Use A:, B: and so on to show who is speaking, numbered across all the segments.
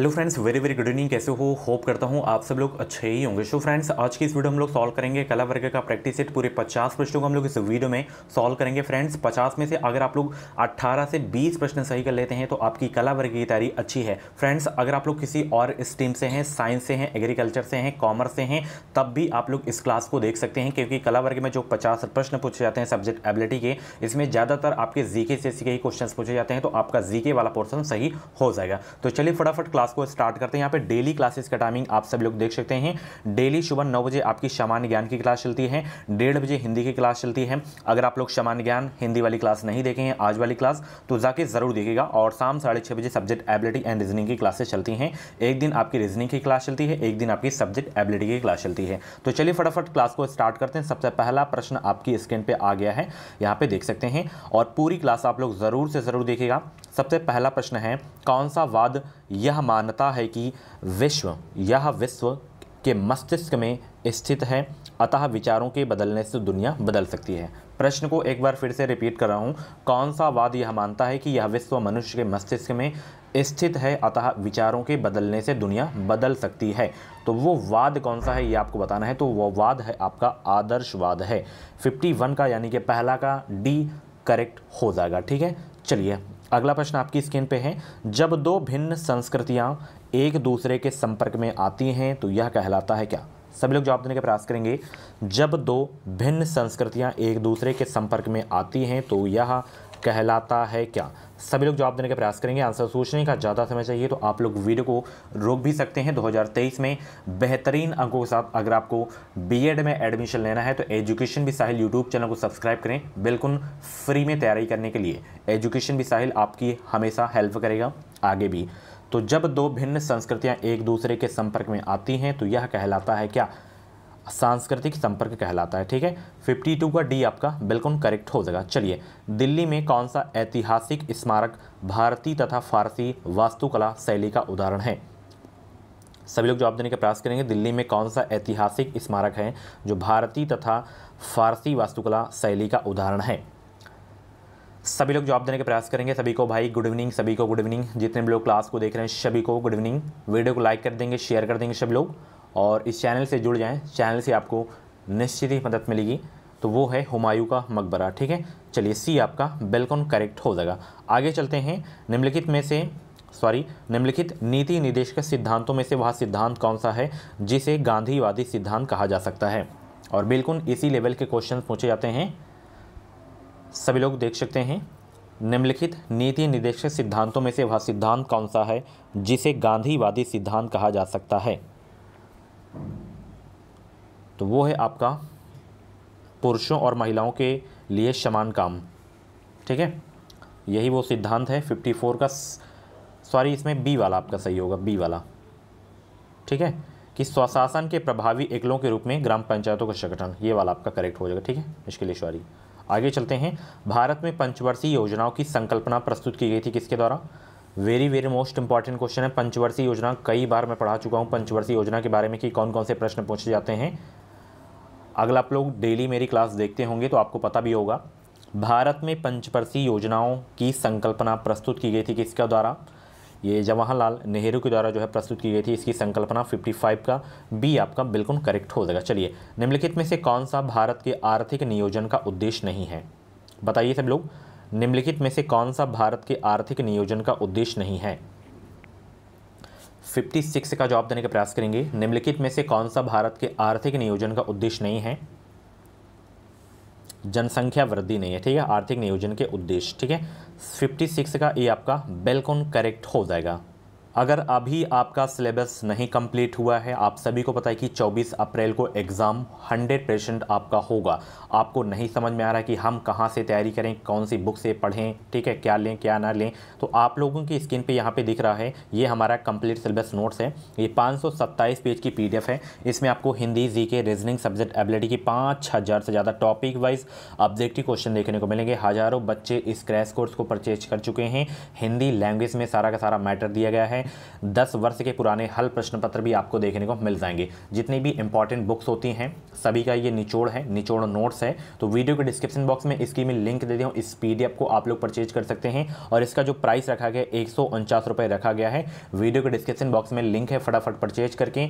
A: hello friends very very good evening कैसे हो hope करता हूँ आप सब लोग अच्छे ही होंगे सो फ्रेंड्स आज की इस वीडियो हम लोग सॉल्व करेंगे कला वर्ग का प्रैक्टिस सेट पूरे 50 प्रश्नों को हम लोग इस वीडियो में सॉल्व करेंगे फ्रेंड्स 50 में से अगर आप लोग 18 से 20 प्रश्न सही कर लेते हैं तो आपकी कला वर्ग की तैयारी अच्छी है फ्रेंड्स अगर आप लोग किसी और स्ट्रीम से हैं साइंस से हैं एग्रीकल्चर से हैं कॉमर्स से हैं तब भी आप लोग इस क्लास को देख सकते हैं क्योंकि कला वर्ग में जो पचास प्रश्न पूछे जाते हैं सब्जेक्ट एबिलिटी के इसमें ज़्यादातर आपके जी के से ही क्वेश्चन पूछे जाते हैं तो आपका जी वाला पोर्सन सही हो जाएगा तो चलिए फटाफट क्लास क्लास को स्टार्ट करते हैं यहाँ पे डेली क्लासेस का टाइमिंग आप सभी लोग देख सकते हैं डेली सुबह नौ बजे आपकी सामान्य ज्ञान की क्लास चलती है डेढ़ बजे हिंदी की क्लास चलती है अगर आप लोग सामान्य ज्ञान हिंदी वाली क्लास नहीं देखे हैं आज वाली क्लास तो जाके ज़रूर देखेगा और शाम साढ़े बजे सब्जेक्ट एबिलिटी एंड रीजनिंग की क्लासेस चलती हैं एक दिन आपकी रीजनिंग की क्लास चलती है एक दिन आपकी सब्जेक्ट एबिलिटी की क्लास चलती है तो चलिए फटाफट क्लास को स्टार्ट करते हैं सबसे पहला प्रश्न आपकी स्क्रीन पर आ गया है यहाँ पर देख सकते हैं और पूरी क्लास आप लोग ज़रूर से ज़रूर देखेगा सबसे पहला प्रश्न है कौन सा वाद यह मानता है कि विश्व यह विश्व के मस्तिष्क में स्थित है अतः विचारों के बदलने से दुनिया बदल सकती है प्रश्न को एक बार फिर से रिपीट कर रहा हूँ कौन सा वाद यह मानता है कि यह विश्व मनुष्य के मस्तिष्क में स्थित है अतः विचारों के बदलने से दुनिया बदल सकती है तो वो वाद कौन सा है ये आपको बताना है तो वो वाद है आपका आदर्शवाद है 51 का यानी कि पहला का डी करेक्ट हो जाएगा ठीक है चलिए अगला प्रश्न आपकी स्क्रीन पे है जब दो भिन्न संस्कृतियां एक दूसरे के संपर्क में आती हैं तो यह कहलाता है क्या सभी लोग जवाब देने का प्रयास करेंगे जब दो भिन्न संस्कृतियां एक दूसरे के संपर्क में आती हैं तो यह कहलाता है क्या सभी लोग जवाब देने का प्रयास करेंगे आंसर सोचने का ज़्यादा समय चाहिए तो आप लोग वीडियो को रोक भी सकते हैं 2023 में बेहतरीन अंकों के साथ अगर आपको बीएड में एडमिशन लेना है तो एजुकेशन भी साहिल यूट्यूब चैनल को सब्सक्राइब करें बिल्कुल फ्री में तैयारी करने के लिए एजुकेशन भी साहिल आपकी हमेशा हेल्प करेगा आगे भी तो जब दो भिन्न संस्कृतियाँ एक दूसरे के संपर्क में आती हैं तो यह कहलाता है क्या सांस्कृतिक संपर्क कहलाता है ठीक है 52 का डी आपका बिल्कुल करेक्ट हो जाएगा चलिए दिल्ली में कौन सा ऐतिहासिक स्मारक भारतीय तथा फारसी वास्तुकला शैली का उदाहरण है सभी लोग जवाब देने का प्रयास करेंगे दिल्ली में कौन सा ऐतिहासिक स्मारक है जो भारतीय तथा फारसी वास्तुकला शैली का उदाहरण है सभी लोग जवाब देने का प्रयास करेंगे सभी को भाई गुड इवनिंग सभी को गुड इवनिंग जितने भी लोग क्लास को देख रहे हैं सभी को गुड इवनिंग वीडियो को लाइक कर देंगे शेयर कर देंगे सब लोग और इस चैनल से जुड़ जाएँ चैनल से आपको निश्चित ही मदद मिलेगी तो वो है हुमायूं का मकबरा ठीक है चलिए सी आपका बिल्कुल करेक्ट हो जाएगा आगे चलते हैं निम्नलिखित में से सॉरी निम्नलिखित नीति निर्देश के सिद्धांतों में से वह सिद्धांत कौन सा है जिसे गांधीवादी सिद्धांत कहा जा सकता है और बिल्कुल इसी लेवल के क्वेश्चन पूछे जाते हैं सभी लोग देख सकते हैं निम्नलिखित नीति निर्देशक सिद्धांतों में से वह सिद्धांत कौन सा है जिसे गांधीवादी सिद्धांत कहा जा सकता है तो वो है आपका पुरुषों और महिलाओं के लिए समान काम ठीक है यही वो सिद्धांत है 54 का सॉरी इसमें बी वाला आपका सही होगा बी वाला ठीक है कि स्वशासन के प्रभावी एकलों के रूप में ग्राम पंचायतों का संगठन ये वाला आपका करेक्ट हो जाएगा ठीक है इसके लिए सॉरी आगे चलते हैं भारत में पंचवर्षीय योजनाओं की संकल्पना प्रस्तुत की गई थी किसके द्वारा very very most important question है पंचवर्षीय योजना कई बार मैं पढ़ा चुका हूँ पंचवर्षीय योजना के बारे में कि कौन कौन से प्रश्न पूछे जाते हैं अगर आप लोग डेली मेरी क्लास देखते होंगे तो आपको पता भी होगा भारत में पंचवर्षीय योजनाओं की संकल्पना प्रस्तुत की गई थी किसके द्वारा ये जवाहरलाल नेहरू के द्वारा जो है प्रस्तुत की गई थी इसकी संकल्पना 55 का बी आपका बिल्कुल करेक्ट हो जाएगा चलिए निम्नलिखित में से कौन सा भारत के आर्थिक नियोजन का उद्देश्य नहीं है बताइए सब लोग निम्नलिखित में से कौन सा भारत के आर्थिक नियोजन का उद्देश्य नहीं है 56 का जवाब देने का प्रयास करेंगे निम्नलिखित में से कौन सा भारत के आर्थिक नियोजन का उद्देश्य नहीं है जनसंख्या वृद्धि नहीं है ठीक है आर्थिक नियोजन के उद्देश्य ठीक है 56 का ये आपका बिल्कुल करेक्ट हो जाएगा अगर अभी आपका सिलेबस नहीं कंप्लीट हुआ है आप सभी को पता है कि 24 अप्रैल को एग्ज़ाम 100 परसेंट आपका होगा आपको नहीं समझ में आ रहा है कि हम कहाँ से तैयारी करें कौन सी बुक से पढ़ें ठीक है क्या लें क्या ना लें तो आप लोगों की स्क्रीन पे यहाँ पे दिख रहा है ये हमारा कंप्लीट सिलेबस नोट्स है ये पाँच पेज की पी है इसमें आपको Hindi G K reasoning subject ability की पाँच हज़ार से ज़्यादा टॉपिक वाइज ऑब्जेक्टिव क्वेश्चन देखने को मिलेंगे हज़ारों बच्चे इस क्रैश कोर्स को परचेज कर चुके हैं हिंदी लैंग्वेज में सारा का सारा मैटर दिया गया है हैं दस वर्ष के पुराने हल प्रश्न पत्र भी आपको देखने को मिल जाएंगे जितनी भी इंपॉर्टेंट बुक्स होती हैं सभी का ये निचोड़ है निचोड़ नोट्स है तो वीडियो के डिस्क्रिप्शन बॉक्स में इसकी मैं लिंक दे हूँ इस पी को आप लोग परचेज कर सकते हैं और इसका जो प्राइस रखा गया एक सौ रखा गया है वीडियो के डिस्क्रिप्शन बॉक्स में लिंक है फटाफट परचेज करके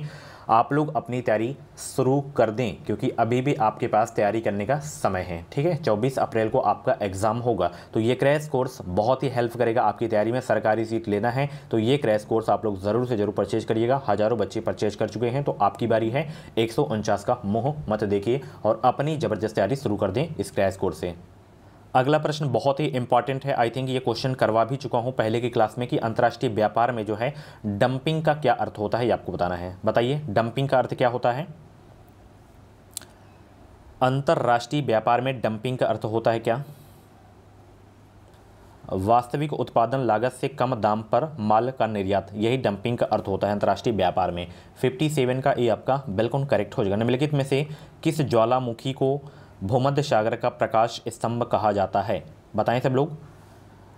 A: आप लोग अपनी तैयारी शुरू कर दें क्योंकि अभी भी आपके पास तैयारी करने का समय है ठीक है 24 अप्रैल को आपका एग्ज़ाम होगा तो ये क्रैश कोर्स बहुत ही हेल्प करेगा आपकी तैयारी में सरकारी सीट लेना है तो ये क्रैश एस कोर्स आप लोग ज़रूर से ज़रूर परचेज करिएगा हज़ारों बच्चे परचेज कर चुके हैं तो आपकी बारी है एक का मोह मत देखिए और अपनी ज़बरदस्त तैयारी शुरू कर दें इस क्रैश कोर्स से अगला प्रश्न बहुत ही इंपॉर्टेंट है आई थिंक ये क्वेश्चन करवा भी चुका हूँ पहले की क्लास में कि अंतर्राष्ट्रीय व्यापार में जो है डंपिंग का क्या अर्थ होता है ये आपको बताना है बताइए डंपिंग का अर्थ क्या होता है अंतर्राष्ट्रीय व्यापार में डंपिंग का अर्थ होता है क्या वास्तविक उत्पादन लागत से कम दाम पर माल का निर्यात यही डंपिंग का अर्थ होता है अंतर्राष्ट्रीय व्यापार में 57 का ये आपका बिल्कुल करेक्ट हो जाएगा निम्नलिखित में से किस ज्वालामुखी को भूमध्य सागर का प्रकाश स्तंभ कहा जाता है बताएं सब लोग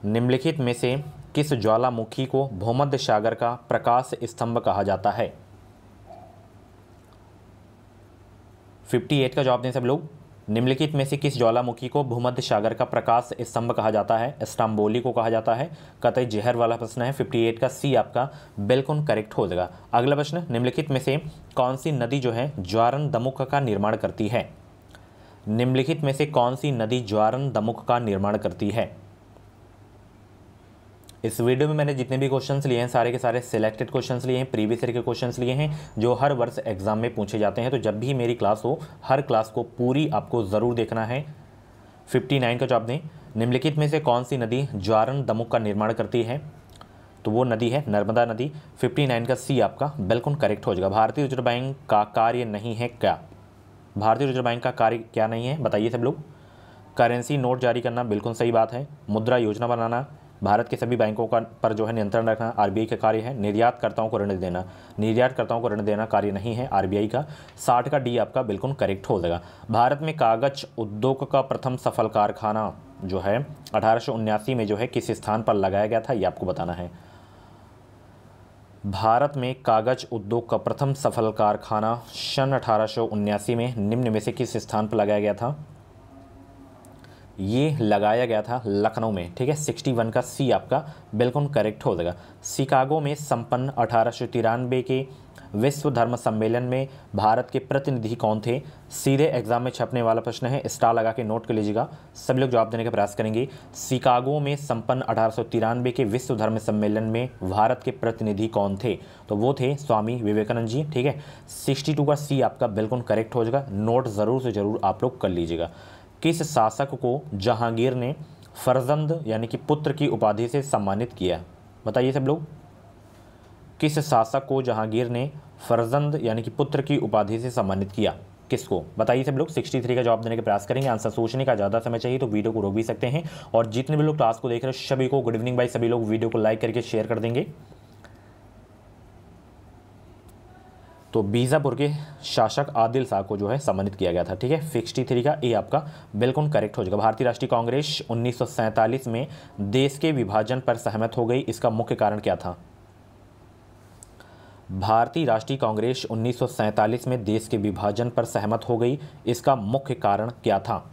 A: निम्नलिखित में से किस ज्वालामुखी को भूमध्य सागर का प्रकाश स्तंभ कहा जाता है एट का जवाब दें सब लोग निम्नलिखित में से किस ज्वालामुखी को भूमध्य सागर का प्रकाश स्तंभ कहा जाता है स्टाम्बोली को कहा जाता है कतई जहर वाला प्रश्न है 58 का सी आपका बिल्कुल करेक्ट हो जाएगा अगला प्रश्न निम्नलिखित में से कौन सी नदी जो है ज्वारन दमुख का निर्माण करती है निम्नलिखित में से कौन सी नदी ज्वारन दमुख का निर्माण करती है इस वीडियो में मैंने जितने भी क्वेश्चन लिए हैं सारे के सारे सिलेक्टेड क्वेश्चन लिए हैं प्रीवियस ईयर के क्वेश्चन लिए हैं जो हर वर्ष एग्जाम में पूछे जाते हैं तो जब भी मेरी क्लास हो हर क्लास को पूरी आपको ज़रूर देखना है फिफ्टी नाइन का जवाब दें निम्नलिखित में से कौन सी नदी ज्वारन दमुक का निर्माण करती है तो वो नदी है नर्मदा नदी नाइन का सी आपका बिल्कुल करेक्ट हो जाएगा भारतीय रिजर्व बैंक का कार्य नहीं है क्या भारतीय रिजर्व बैंक का कार्य क्या नहीं है बताइए सब लोग करेंसी नोट जारी करना बिल्कुल सही बात है मुद्रा योजना बनाना भारत के सभी बैंकों का पर जो है नियंत्रण रखना आरबीआई का कार्य है निर्यातकर्ताओं को ऋण देना निर्यातकर्ताओं को ऋण देना कार्य नहीं है आरबीआई का साठ का डी आपका बिल्कुल करेक्ट हो जाएगा भारत में कागज उद्योग का प्रथम सफल कारखाना जो है अठारह में जो है किस स्थान पर लगाया गया था ये आपको बताना है भारत में कागज उद्योग का प्रथम सफल कारखाना सन अठारह में निम्न में से किस स्थान पर लगाया गया था ये लगाया गया था लखनऊ में ठीक है सिक्सटी वन का सी आपका बिल्कुल करेक्ट हो जाएगा शिकागो में संपन्न अठारह सौ के विश्व धर्म सम्मेलन में भारत के प्रतिनिधि कौन थे सीधे एग्जाम में छपने वाला प्रश्न है स्टार लगा के नोट कर लीजिएगा सभी लोग जवाब देने का प्रयास करेंगे शिकागो में संपन्न अठारह के विश्व धर्म सम्मेलन में भारत के प्रतिनिधि कौन थे तो वो थे स्वामी विवेकानंद जी ठीक है 62 का सी आपका बिल्कुल करेक्ट हो जाएगा नोट ज़रूर से ज़रूर आप लोग कर लीजिएगा किस शासक को जहांगीर ने फर्जंद यानी कि पुत्र की उपाधि से सम्मानित किया बताइए सब लोग किस शासक को जहांगीर ने फर्जंद यानी कि पुत्र की उपाधि से सम्मानित किया किसको बताइए सब लोग 63 का जवाब देने के प्रयास करेंगे आंसर सोचने का ज़्यादा समय चाहिए तो वीडियो को रोक भी सकते हैं और जितने भी लोग क्लास को देख रहे हैं सभी को गुड इवनिंग भाई सभी लोग वीडियो को लाइक करके शेयर कर देंगे तो बीजापुर के शासक आदिल शाह को जो है सम्मानित किया गया था ठीक है सिक्सटी थ्री का ए आपका बिल्कुल करेक्ट हो जाएगा भारतीय राष्ट्रीय कांग्रेस उन्नीस में देश के विभाजन पर सहमत हो गई इसका मुख्य कारण क्या था भारतीय राष्ट्रीय कांग्रेस उन्नीस में देश के विभाजन पर सहमत हो गई इसका मुख्य कारण क्या था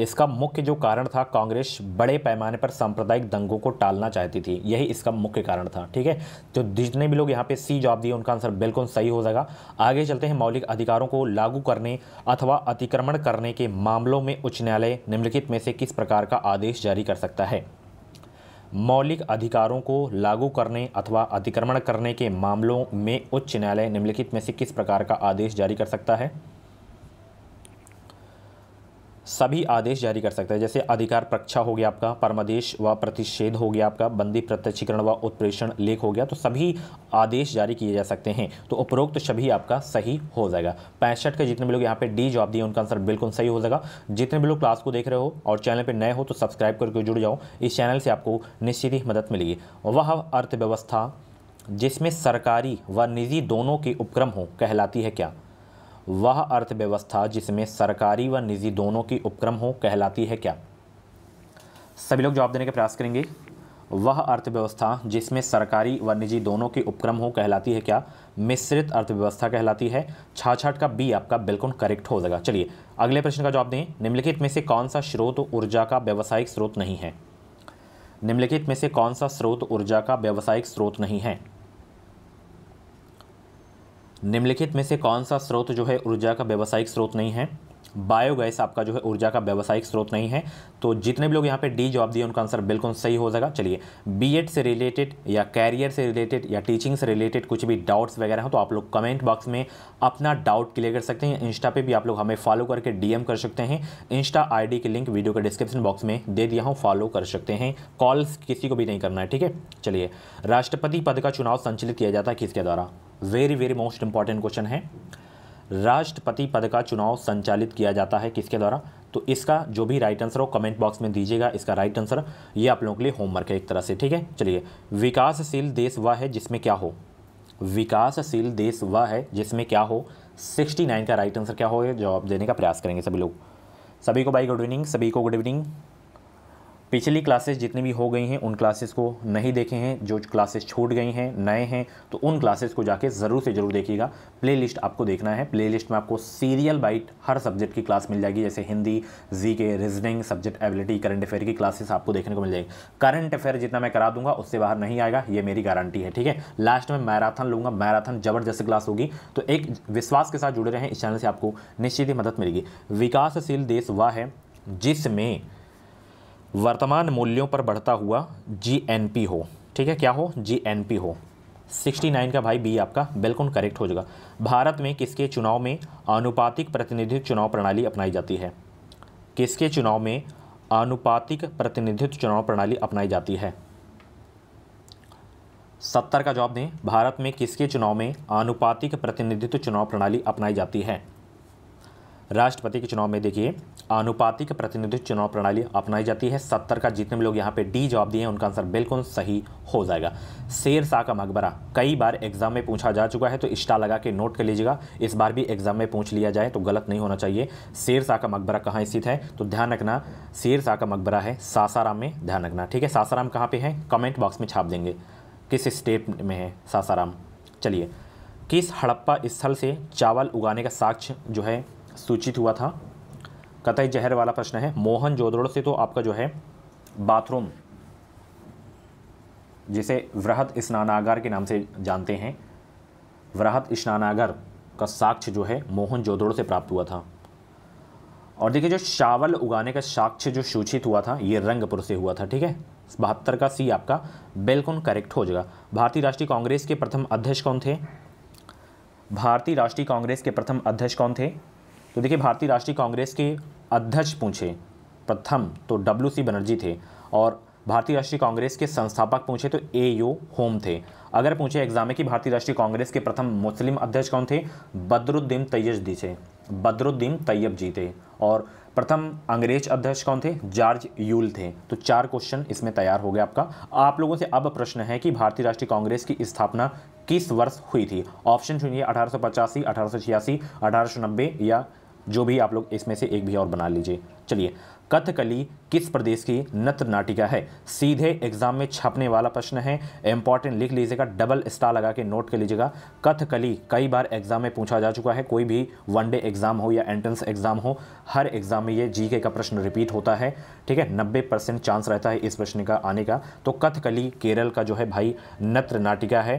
A: इसका मुख्य जो कारण था कांग्रेस बड़े पैमाने पर सांप्रदायिक दंगों को टालना चाहती थी यही इसका मुख्य कारण था ठीक है तो जितने भी लोग यहाँ पे सी जवाब दिए उनका आंसर बिल्कुल सही हो जाएगा आगे चलते हैं मौलिक अधिकारों को लागू करने अथवा अतिक्रमण करने के मामलों में उच्च न्यायालय निम्नलिखित में से किस प्रकार का आदेश जारी कर सकता है मौलिक अधिकारों को लागू करने अथवा अतिक्रमण करने के मामलों में उच्च न्यायालय निम्नलिखित में से किस प्रकार का आदेश जारी कर सकता है सभी आदेश जारी कर सकता है जैसे अधिकार प्रक्षा हो गया आपका परमादेश व प्रतिषेध हो गया आपका बंदी प्रत्यक्षीकरण व उत्प्रेषण लेख हो गया तो सभी आदेश जारी किए जा सकते हैं तो उपरोक्त तो सभी आपका सही हो जाएगा पैंसठ के जितने भी लोग यहाँ पे डी जॉब दिए उनका आंसर बिल्कुल सही हो जाएगा जितने भी लोग क्लास को देख रहे हो और चैनल पर नए हो तो सब्सक्राइब करके जुड़ जाओ इस चैनल से आपको निश्चित ही मदद मिलेगी वह अर्थव्यवस्था जिसमें सरकारी व निजी दोनों के उपक्रम हो कहलाती है क्या वह अर्थव्यवस्था जिसमें सरकारी व निजी दोनों की उपक्रम हो कहलाती है क्या सभी लोग जवाब देने का प्रयास करेंगे वह अर्थव्यवस्था जिसमें सरकारी व निजी दोनों के उपक्रम हो कहलाती है क्या मिश्रित अर्थव्यवस्था कहलाती है छाछाट का बी आपका बिल्कुल करेक्ट हो जाएगा चलिए अगले प्रश्न का जवाब दें निम्नलिखित में से कौन सा स्रोत ऊर्जा का व्यावसायिक स्रोत नहीं है निम्नलिखित में से कौन सा स्रोत ऊर्जा का व्यावसायिक स्रोत नहीं है निम्नलिखित में से कौन सा स्रोत जो है ऊर्जा का व्यावसायिक स्रोत नहीं है बायोगैस आपका जो है ऊर्जा का व्यावसायिक स्रोत नहीं है तो जितने भी लोग यहाँ पे डी जवाब दिए उनका आंसर बिल्कुल सही हो जाएगा चलिए बीएड से रिलेटेड या कैरियर से रिलेटेड या टीचिंग से रिलेटेड कुछ भी डाउट्स वगैरह हो तो आप लोग कमेंट बॉक्स में अपना डाउट क्लियर कर सकते हैं इंस्टा पे भी आप लोग हमें फॉलो करके डीएम कर सकते हैं इंस्टा आई की लिंक वीडियो के डिस्क्रिप्शन बॉक्स में दे दिया हूँ फॉलो कर सकते हैं कॉल्स किसी को भी नहीं करना है ठीक है चलिए राष्ट्रपति पद का चुनाव संचालित किया जाता है किसके द्वारा very very most important question है राष्ट्रपति पद का चुनाव संचालित किया जाता है किसके द्वारा तो इसका जो भी राइट आंसर हो कमेंट बॉक्स में दीजिएगा इसका राइट आंसर ये आप लोगों के लिए होमवर्क है एक तरह से ठीक है चलिए विकासशील देश वह है जिसमें क्या हो विकासशील देश वह है जिसमें क्या हो 69 का राइट आंसर क्या हो जवाब देने का प्रयास करेंगे सभी लोग सभी को बाई गुड इवनिंग सभी को गुड इवनिंग पिछली क्लासेस जितनी भी हो गई हैं उन क्लासेस को नहीं देखे हैं जो क्लासेस छूट गई हैं नए हैं तो उन क्लासेस को जाके ज़रूर से ज़रूर देखिएगा प्लेलिस्ट आपको देखना है प्लेलिस्ट में आपको सीरियल बाइट हर सब्जेक्ट की क्लास मिल जाएगी जैसे Hindi G K reasoning subject ability current affair की क्लासेस आपको देखने को मिल जाएगी करंट अफेयर जितना मैं करा दूंगा उससे बाहर नहीं आएगा ये मेरी गारंटी है ठीक है लास्ट में मैराथन लूँगा मैराथन ज़बरदस्त क्लास होगी तो एक विश्वास के साथ जुड़े रहें इस चैनल से आपको निश्चित ही मदद मिलेगी विकासशील देश वह है जिसमें वर्तमान मूल्यों पर बढ़ता हुआ जी हो ठीक है क्या हो जी हो 69 का भाई बी आपका बिल्कुल करेक्ट हो जाएगा भारत में किसके चुनाव में आनुपातिक प्रतिनिधित्व चुनाव प्रणाली अपनाई जाती है किसके चुनाव में आनुपातिक प्रतिनिधित्व चुनाव प्रणाली अपनाई जाती है सत्तर का जवाब दें भारत में किसके चुनाव में आनुपातिक प्रतिनिधित्व चुनाव प्रणाली अपनाई जाती है राष्ट्रपति के चुनाव में देखिए आनुपातिक प्रतिनिधित्व चुनाव प्रणाली अपनाई जाती है सत्तर का जितने भी लोग यहाँ पे डी जवाब दिए हैं उनका आंसर बिल्कुल सही हो जाएगा शेर शाह का मकबरा कई बार एग्जाम में पूछा जा चुका है तो इष्टा लगा के नोट कर लीजिएगा इस बार भी एग्जाम में पूछ लिया जाए तो गलत नहीं होना चाहिए शेर शाह का मकबरा कहाँ स्थित है तो ध्यान रखना शेर शाह का मकबरा है सासाराम में ध्यान रखना ठीक है सासाराम कहाँ पर है कमेंट बॉक्स में छाप देंगे किस स्टेट में है सासाराम चलिए किस हड़प्पा स्थल से चावल उगाने का साक्ष्य जो है सूचित हुआ था कतई जहर वाला प्रश्न है मोहन जोदड़ो से तो आपका जो है बाथरूम जिसे वृहद स्नानागार के नाम से जानते हैं वृहद स्नानागार का साक्ष्य जो है मोहन जोदड़ो से प्राप्त हुआ था और देखिए जो चावल उगाने का साक्ष्य जो सूचित हुआ था ये रंगपुर से हुआ था ठीक है बहत्तर का सी आपका बिल्कुल करेक्ट हो जाएगा भारतीय राष्ट्रीय कांग्रेस के प्रथम अध्यक्ष कौन थे भारतीय राष्ट्रीय कांग्रेस के प्रथम अध्यक्ष कौन थे तो देखिए भारतीय राष्ट्रीय कांग्रेस के अध्यक्ष पूछे प्रथम तो डब्ल्यू सी बनर्जी थे और भारतीय राष्ट्रीय कांग्रेस के संस्थापक पूछे तो ए यू होम थे अगर पूछे एग्जाम में कि भारतीय राष्ट्रीय कांग्रेस के प्रथम मुस्लिम अध्यक्ष कौन थे बदरुद्दीन तैयब जी थे बदरुद्दीन तैयब जी थे और प्रथम अंग्रेज अध्यक्ष कौन थे जॉर्ज यूल थे तो चार क्वेश्चन इसमें तैयार हो गया आपका आप लोगों से अब प्रश्न है कि भारतीय राष्ट्रीय कांग्रेस की स्थापना किस वर्ष हुई थी ऑप्शन चुनिए अठारह सौ पचासी अठारह सौ छियासी अठारह सौ नब्बे या जो भी आप लोग इसमें से एक भी और बना लीजिए चलिए कथकली किस प्रदेश की नत्र नाटिका है सीधे एग्जाम में छपने वाला प्रश्न है इंपॉर्टेंट लिख लीजिएगा डबल स्टार लगा के नोट कर लीजिएगा कथकली कई बार एग्जाम में पूछा जा चुका है कोई भी वनडे एग्जाम हो या एंट्रेंस एग्जाम हो हर एग्जाम में ये जीके का प्रश्न रिपीट होता है ठीक है नब्बे परसेंट चांस रहता है इस प्रश्न का आने का तो कथकली केरल का जो है भाई नत्र नाटिका है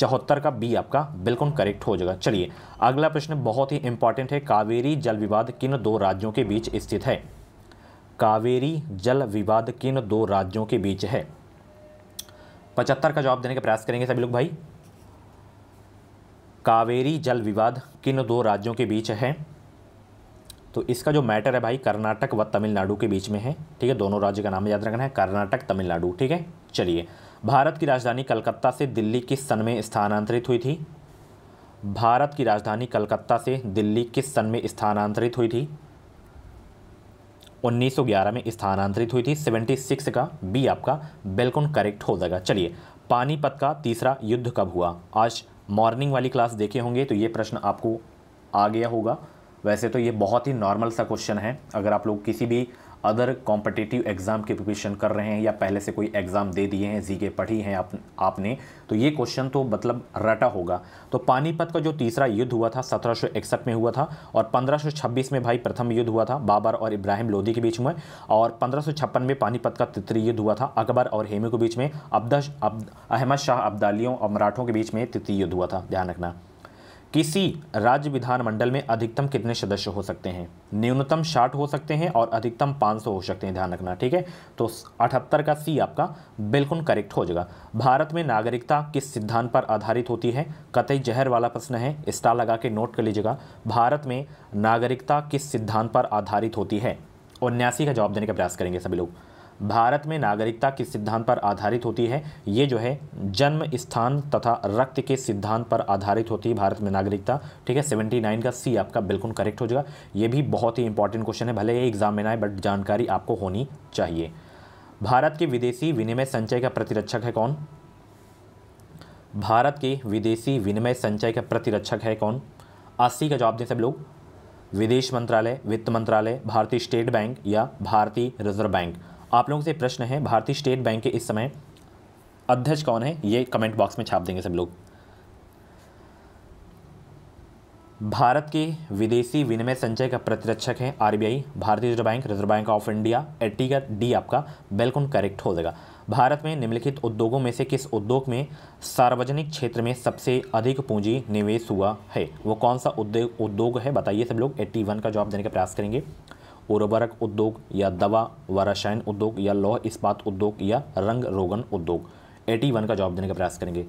A: चौहत्तर का बी आपका बिल्कुल करेक्ट हो जाएगा चलिए अगला प्रश्न बहुत ही इंपॉर्टेंट है कावेरी जल विवाद किन दो राज्यों के बीच स्थित है कावेरी जल विवाद किन दो राज्यों के बीच है पचहत्तर का जवाब देने का प्रयास करेंगे सभी लोग भाई कावेरी जल विवाद किन दो राज्यों के बीच है तो इसका जो मैटर है भाई कर्नाटक व तमिलनाडु के बीच में है ठीक है दोनों राज्य का नाम याद रखना है कर्नाटक तमिलनाडु ठीक है चलिए भारत की राजधानी कलकत्ता से दिल्ली किस सन में स्थानांतरित हुई थी भारत की राजधानी कलकत्ता से दिल्ली किस सन में स्थानांतरित हुई थी 1911 में स्थानांतरित हुई थी 76 का बी आपका बिल्कुल करेक्ट हो जाएगा चलिए पानीपत का तीसरा युद्ध कब हुआ आज मॉर्निंग वाली क्लास देखे होंगे तो ये प्रश्न आपको आ गया होगा वैसे तो ये बहुत ही नॉर्मल सा क्वेश्चन है अगर आप लोग किसी भी अदर कॉम्पिटिटिव एग्ज़ाम की प्रिपरेशन कर रहे हैं या पहले से कोई एग्ज़ाम दे दिए हैं जी के पढ़ी हैं आप, आपने तो ये क्वेश्चन तो मतलब रटा होगा तो पानीपत का जो तीसरा युद्ध हुआ था सत्रह में हुआ था और पंद्रह में भाई प्रथम युद्ध हुआ था बाबर और इब्राहिम लोधी के बीच में और पंद्रह में पानीपत का तृतीय युद्ध हुआ था अकबर और हेमू के बीच में अब्दा अहमद शाह अब्दालियों और मराठों के बीच में तृतीय युद्ध हुआ था ध्यान रखना किसी राज्य विधानमंडल में अधिकतम कितने सदस्य हो सकते हैं न्यूनतम साठ हो सकते हैं और अधिकतम 500 हो सकते हैं ध्यान रखना ठीक है तो अठहत्तर का सी आपका बिल्कुल करेक्ट हो जाएगा भारत में नागरिकता किस सिद्धांत पर आधारित होती है कतई जहर वाला प्रश्न है स्टार लगा के नोट कर लीजिएगा भारत में नागरिकता किस सिद्धांत पर आधारित होती है उन्यासी का जवाब देने का प्रयास करेंगे सभी लोग भारत में नागरिकता किस सिद्धांत पर आधारित होती है ये जो है जन्म स्थान तथा रक्त के सिद्धांत पर आधारित होती है भारत में नागरिकता ठीक है सेवेंटी नाइन का सी आपका बिल्कुल करेक्ट हो जाएगा ये भी बहुत ही इंपॉर्टेंट क्वेश्चन है भले ये एग्जाम में ना आए बट जानकारी आपको होनी चाहिए भारत के विदेशी विनिमय संचय का प्रतिरक्षक है कौन भारत के विदेशी विनिमय संचय का प्रतिरक्षक है कौन अस्सी का जवाब दें सब लोग विदेश मंत्रालय वित्त मंत्रालय भारतीय स्टेट बैंक या भारतीय रिजर्व बैंक आप लोगों से प्रश्न है भारतीय स्टेट बैंक के इस समय अध्यक्ष कौन है ये कमेंट बॉक्स में छाप देंगे सब लोग भारत के विदेशी विनिमय संचय का प्रतिरक्षक है आरबीआई भारतीय reserve bank reserve bank of India एटी का डी आपका बिल्कुल करेक्ट हो जाएगा भारत में निम्नलिखित उद्योगों में से किस उद्योग में सार्वजनिक क्षेत्र में सबसे अधिक पूंजी निवेश हुआ है वो कौन सा उद्योग उद्योग है बताइए सब लोग एट्टी वन का जवाब देने का प्रयास करेंगे उर्वरक उद्योग या दवा व रसायन उद्योग या लौह इस्पात उद्योग या रंग रोगन उद्योग एटी वन का जवाब देने का प्रयास करेंगे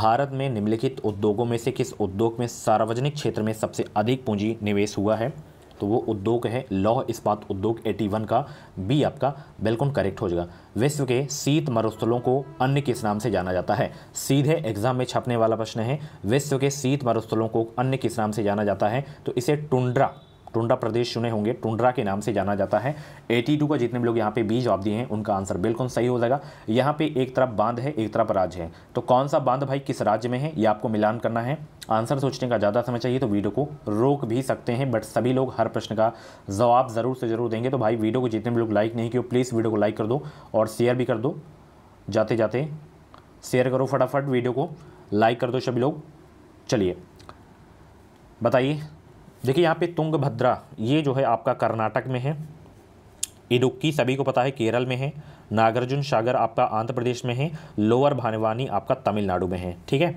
A: भारत में निम्नलिखित उद्योगों में से किस उद्योग में सार्वजनिक क्षेत्र में सबसे अधिक पूंजी निवेश हुआ है तो वो उद्योग है लौह इस्पात उद्योग 81 का बी आपका बिल्कुल करेक्ट हो जाएगा विश्व के शीत मरुस्थलों को अन्य किस नाम से जाना जाता है सीधे एग्जाम में छपने वाला प्रश्न है विश्व के शीत मरुस्थलों को अन्य किस नाम से जाना जाता है तो इसे टुंड्रा टुंड्रा प्रदेश चुने होंगे टुंड्रा के नाम से जाना जाता है 82 का जितने भी लोग यहाँ पे बी जवाब दिए हैं उनका आंसर बिल्कुल सही हो जाएगा यहाँ पे एक तरफ बांध है एक तरफ राज्य है तो कौन सा बांध भाई किस राज्य में है ये आपको मिलान करना है आंसर सोचने का ज़्यादा समय चाहिए तो वीडियो को रोक भी सकते हैं बट सभी लोग हर प्रश्न का जवाब ज़रूर से ज़रूर देंगे तो भाई वीडियो को जितने भी लोग लाइक नहीं किए प्लीज़ वीडियो को लाइक कर दो और शेयर भी कर दो जाते जाते शेयर करो फटाफट वीडियो को लाइक कर दो सभी लोग चलिए बताइए देखिए यहाँ पे तुंगभद्रा ये जो है आपका कर्नाटक में है इडुक्की सभी को पता है केरल में है नागार्जुन सागर आपका आंध्र प्रदेश में है लोअर भानवानी आपका तमिलनाडु में है ठीक है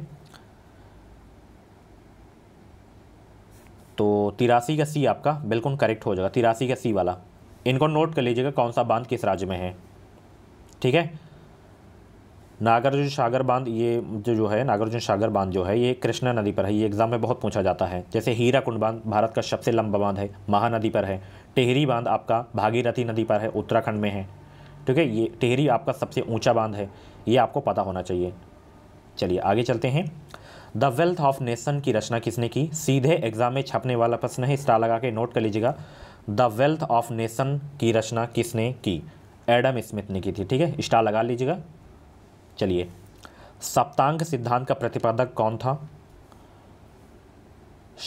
A: तो तिरासी का सी आपका बिल्कुल करेक्ट हो जाएगा तिरासी का सी वाला इनको नोट कर लीजिएगा कौन सा बांध किस राज्य में है ठीक है नागार्जुन सागर बांध ये जो जो है नागार्जुन सागर बांध जो है ये कृष्णा नदी पर है ये एग्जाम में बहुत पूछा जाता है जैसे हीरा कुंड बांध भारत का सबसे लंबा बांध है महानदी पर है टेहरी बांध आपका भागीरथी नदी पर है उत्तराखंड में है ठीक है ये टेहरी आपका सबसे ऊंचा बांध है ये आपको पता होना चाहिए चलिए आगे चलते हैं द वेल्थ ऑफ नेशन की रचना किसने की सीधे एग्जाम में छपने वाला प्रश्न है स्टार लगा के नोट कर लीजिएगा द वेल्थ ऑफ नेशन की रचना किसने की एडम स्मिथ ने की थी ठीक है स्टार लगा लीजिएगा चलिए सप्तांग सिद्धांत का प्रतिपादक कौन था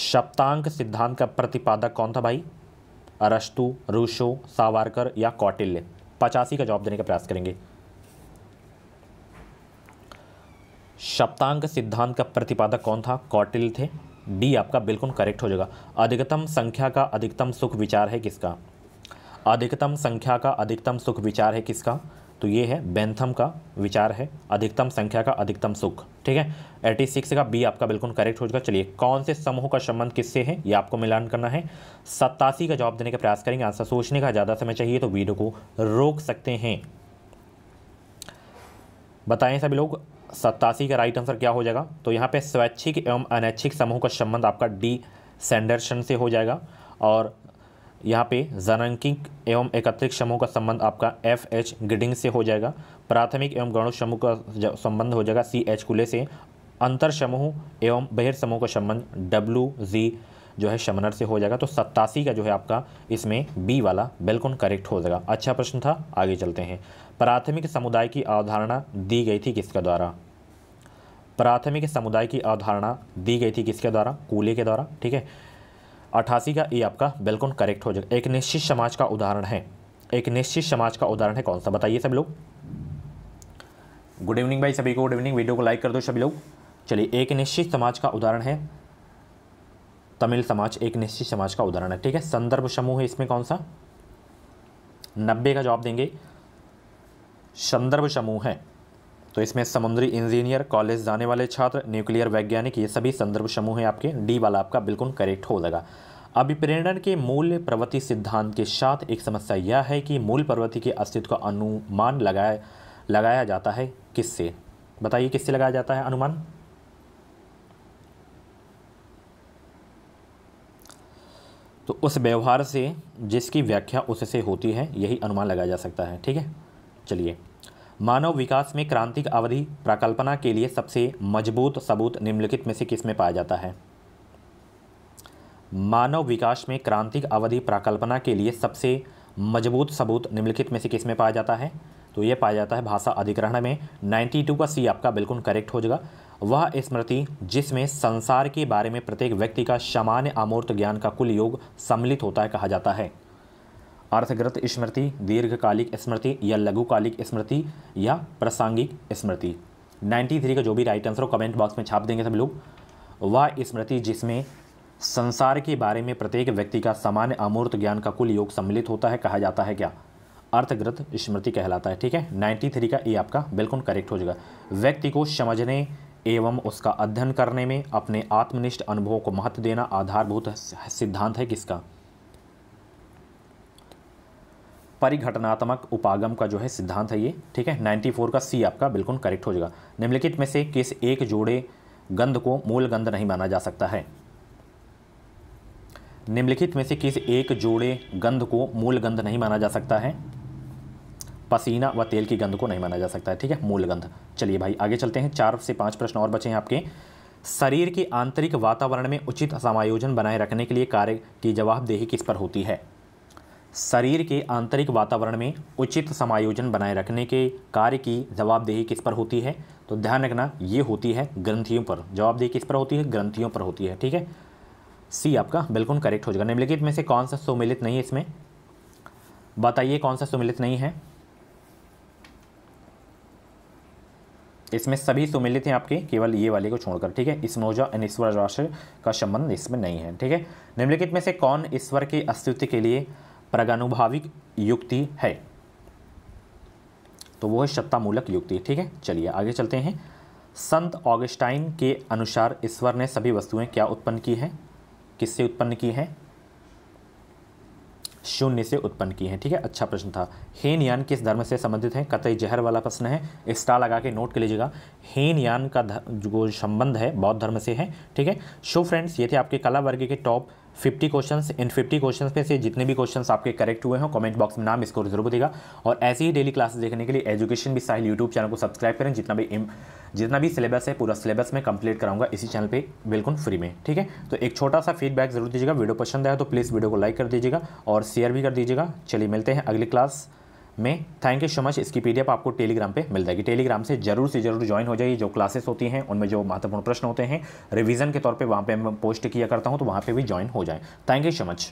A: सप्तांग सिद्धांत का प्रतिपादक कौन था भाई अरस्तु रूशो सावारकर या कौटिल्य पचासी का जवाब देने का प्रयास करेंगे सप्तांग सिद्धांत का प्रतिपादक कौन था कौटिल्य थे डी आपका बिल्कुल करेक्ट हो जाएगा अधिकतम संख्या का अधिकतम सुख विचार है किसका अधिकतम संख्या का अधिकतम सुख विचार है किसका तो ये है बेंथम का विचार है अधिकतम संख्या का अधिकतम सुख ठीक है एटी सिक्स का बी आपका बिल्कुल करेक्ट हो चुका चलिए कौन से समूह का संबंध किससे है ये आपको मिलान करना है सत्तासी का जवाब देने का प्रयास करेंगे आंसर सोचने का ज़्यादा समय चाहिए तो वीडियो को रोक सकते हैं बताएं सभी लोग सत्तासी का राइट आंसर क्या हो जाएगा तो यहाँ पे स्वैच्छिक एवं अनैच्छिक समूह का संबंध आपका डी सेंडरसन से हो जाएगा और यहाँ पे जनांकिक एवं एकत्रिक समूह का संबंध आपका एफ एच ग्रिडिंग से हो जाएगा प्राथमिक एवं गणु समूह का संबंध हो जाएगा सी एच कुले से अंतर समूह एवं बहिर समूह का संबंध डब्ल्यू जी जो है शमनर से हो जाएगा तो सत्तासी का जो है आपका इसमें बी वाला बिल्कुल करेक्ट हो जाएगा अच्छा प्रश्न था आगे चलते हैं प्राथमिक समुदाय की अवधारणा दी गई थी किसके द्वारा प्राथमिक समुदाय की अवधारणा दी गई थी किसके द्वारा कूले के द्वारा ठीक है अठासी का ये आपका बिल्कुल करेक्ट हो जाएगा एक निश्चित समाज का उदाहरण है एक निश्चित समाज का उदाहरण है कौन सा बताइए सब लोग गुड इवनिंग भाई सभी को गुड इवनिंग वीडियो को लाइक कर दो सभी लोग चलिए एक निश्चित समाज का उदाहरण है तमिल समाज एक निश्चित समाज का उदाहरण है ठीक है संदर्भ समूह है इसमें कौन सा नब्बे का जवाब देंगे संदर्भ समूह है तो इसमें समुद्री इंजीनियर कॉलेज जाने वाले छात्र न्यूक्लियर वैज्ञानिक ये सभी संदर्भ समूह हैं आपके डी वाला आपका बिल्कुल करेक्ट हो जाएगा अभिप्रेरण के मूल प्रवृत्ति सिद्धांत के साथ एक समस्या यह है कि मूल प्रवृत्ति के अस्तित्व का अनुमान लगाया लगाया जाता है किससे बताइए किससे लगाया जाता है अनुमान तो उस व्यवहार से जिसकी व्याख्या उससे होती है यही अनुमान लगाया जा सकता है ठीक है चलिए मानव विकास में क्रांतिक अवधि प्रकल्पना के लिए सबसे मजबूत सबूत निम्नलिखित में से किस में पाया जाता है मानव विकास में क्रांतिक अवधि प्रकल्पना के लिए सबसे मजबूत सबूत निम्नलिखित में से किस में पाया जाता है तो यह पाया जाता है भाषा अधिग्रहण में 92 का सी आपका बिल्कुल करेक्ट हो जाएगा वह स्मृति जिसमें संसार के बारे में प्रत्येक व्यक्ति का सामान्य अमूर्त ज्ञान का कुल योग सम्मिलित होता है कहा जाता है अर्थग्रत स्मृति दीर्घकालिक स्मृति या लघुकालिक स्मृति या प्रासंगिक स्मृति 93 का जो भी राइट आंसर हो कमेंट बॉक्स में छाप देंगे सब लोग वह स्मृति जिसमें संसार के बारे में प्रत्येक व्यक्ति का सामान्य अमूर्त ज्ञान का कुल योग सम्मिलित होता है कहा जाता है क्या अर्थग्रत स्मृति कहलाता है ठीक है थ्री का ये आपका बिल्कुल करेक्ट हो जाएगा व्यक्ति को समझने एवं उसका अध्ययन करने में अपने आत्मनिष्ठ अनुभव को महत्व देना आधारभूत सिद्धांत है किसका परिघटनात्मक उपागम का जो है सिद्धांत है ये ठीक है 94 का सी आपका बिल्कुल करेक्ट हो जाएगा निम्नलिखित में से किस एक जोड़े गंध को मूल गंध नहीं माना जा सकता है निम्नलिखित में से किस एक जोड़े गंध को मूल गंध नहीं माना जा सकता है पसीना व तेल की गंध को नहीं माना जा सकता है ठीक है मूल गंध चलिए भाई आगे चलते हैं चार से पांच प्रश्न और बचे हैं आपके शरीर के आंतरिक वातावरण में उचित समायोजन बनाए रखने के लिए कार्य की जवाबदेही किस पर होती है शरीर के आंतरिक वातावरण में उचित समायोजन बनाए रखने के कार्य की जवाबदेही किस पर होती है तो ध्यान रखना ये होती है ग्रंथियों पर जवाबदेही किस पर होती है ग्रंथियों पर होती है ठीक है सी आपका बिल्कुल करेक्ट हो जाएगा निम्नलिखित में से कौन सा सुमिलित नहीं है इसमें बताइए कौन सा सुमिलित नहीं है इसमें सभी सुमिलित हैं आपके केवल ये वाले को छोड़कर ठीक है इसमोजा एंड ईश्वर राष्ट्र का संबंध इसमें नहीं है ठीक है निम्नलिखित में से कौन ईश्वर के अस्तित्व के लिए प्रगानुभाविक युक्ति है तो वो है सत्तामूलक युक्ति ठीक है चलिए आगे चलते हैं संत ऑगस्टाइन के अनुसार ईश्वर ने सभी वस्तुएं क्या उत्पन्न की हैं किससे उत्पन्न की हैं शून्य से उत्पन्न की हैं ठीक है अच्छा प्रश्न था हेन यान किस धर्म से संबंधित है कतई जहर वाला प्रश्न है स्टार लगा के नोट कर लीजिएगा हेन यान का जो संबंध है बौद्ध धर्म से है ठीक है शो फ्रेंड्स ये थे आपके कला वर्ग के टॉप 50 क्वेश्चंस इन 50 क्वेश्चंस में से जितने भी क्वेश्चंस आपके करेक्ट हुए हैं कमेंट बॉक्स में नाम इसको जरूर देगा और ऐसे ही डेली क्लासेस देखने के लिए एजुकेशन भी साहिल यूट्यूब चैनल को सब्सक्राइब करें जितना भी जितना भी सिलेबस है पूरा सिलेबस में कंप्लीट कराऊंगा इसी चैनल पे बिल्कुल फ्री में ठीक है तो एक छोटा सा फीडबैक जरूर दीजिएगा वीडियो पसंद आया तो प्लीज़ वीडियो को लाइक कर दीजिएगा और शेयर भी कर दीजिएगा चलिए मिलते हैं अगली क्लास में थैंक यू सो मच इसकी पी आपको टेलीग्राम पे मिल जाएगी टेलीग्राम से जरूर से जरूर ज्वाइन हो जाइए जो क्लासेस होती हैं उनमें जो महत्वपूर्ण प्रश्न होते हैं रिवीजन के तौर पे वहाँ पे मैं पोस्ट किया करता हूँ तो वहाँ पे भी ज्वाइन हो जाए थैंक यू सो मच